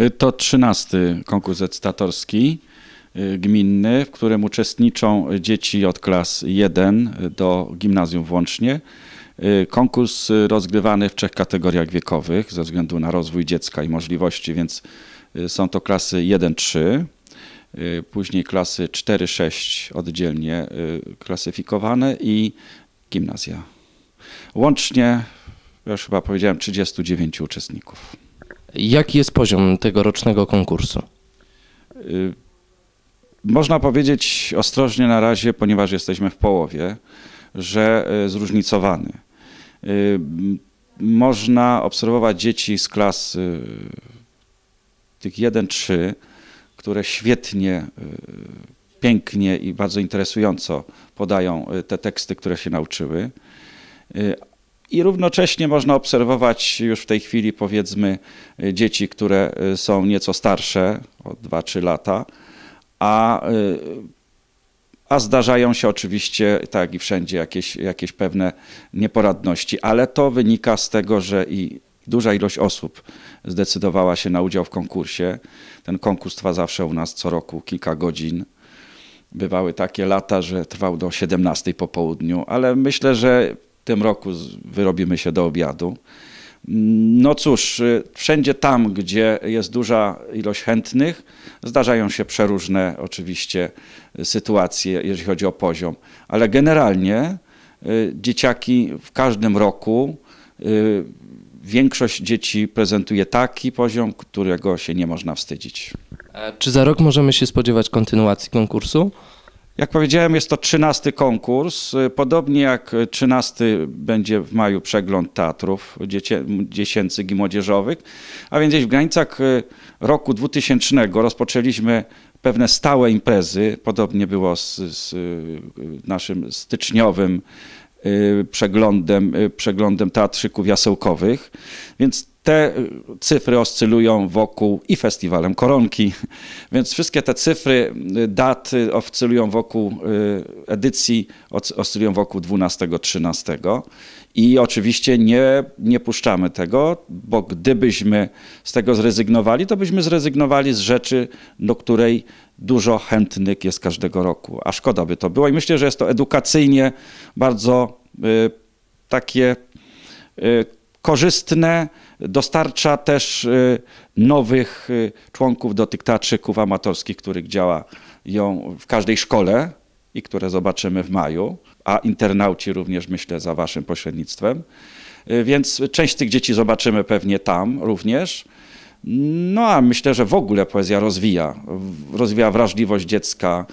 Y, to trzynasty konkurs edytatorski y, gminny, w którym uczestniczą dzieci od klas 1 do gimnazjum włącznie. Y, konkurs rozgrywany w trzech kategoriach wiekowych ze względu na rozwój dziecka i możliwości, więc są to klasy 1-3, później klasy 4-6 oddzielnie klasyfikowane i gimnazja. Łącznie, już chyba powiedziałem, 39 uczestników. Jaki jest poziom tegorocznego konkursu? Y, można powiedzieć ostrożnie na razie, ponieważ jesteśmy w połowie, że y, zróżnicowany. Y, można obserwować dzieci z klas tych 1-3, które świetnie, pięknie i bardzo interesująco podają te teksty, które się nauczyły i równocześnie można obserwować już w tej chwili, powiedzmy, dzieci, które y, są nieco starsze, o 2-3 lata, a, y, a zdarzają się oczywiście, tak i wszędzie, jakieś, jakieś pewne nieporadności, ale to wynika z tego, że i duża ilość osób zdecydowała się na udział w konkursie. Ten konkurs trwa zawsze u nas co roku kilka godzin. Bywały takie lata, że trwał do 17 po południu, ale myślę, że w tym roku wyrobimy się do obiadu. Mm, no cóż, y, wszędzie tam, gdzie jest duża ilość chętnych, zdarzają się przeróżne oczywiście y, sytuacje, jeżeli chodzi o poziom, ale generalnie y, dzieciaki w każdym roku, większość dzieci prezentuje taki poziom, którego się nie można wstydzić. E, czy za rok możemy się spodziewać kontynuacji konkursu? Jak powiedziałem, jest to trzynasty konkurs. Y, podobnie jak trzynasty będzie w maju przegląd teatrów dziecię, dziecięcych i młodzieżowych, a więc gdzieś w granicach y, roku 2000 rozpoczęliśmy pewne stałe imprezy. Podobnie było z, z y, naszym styczniowym Y, przeglądem, y, przeglądem teatrzyków jasełkowych. Więc te cyfry oscylują wokół i festiwalem koronki, więc wszystkie te cyfry, y, daty oscylują wokół edycji, oscylują wokół 12-13 i oczywiście nie, nie puszczamy tego, bo gdybyśmy z tego zrezygnowali, to byśmy zrezygnowali z rzeczy, do której dużo chętnych jest każdego roku, a szkoda by to było. I myślę, że jest to edukacyjnie bardzo y, takie y, korzystne, dostarcza też y, nowych y, członków do tych teatrzyków amatorskich, których działa ją w każdej szkole i które zobaczymy w maju, a internauci również myślę za waszym pośrednictwem. Y, więc część tych dzieci zobaczymy pewnie tam również. No a myślę, że w ogóle poezja rozwija, rozwija wrażliwość dziecka.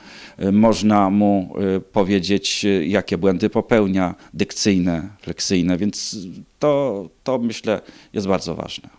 Y, można mu y, powiedzieć, y, jakie błędy popełnia, dykcyjne, leksyjne, więc to, to myślę jest bardzo ważne.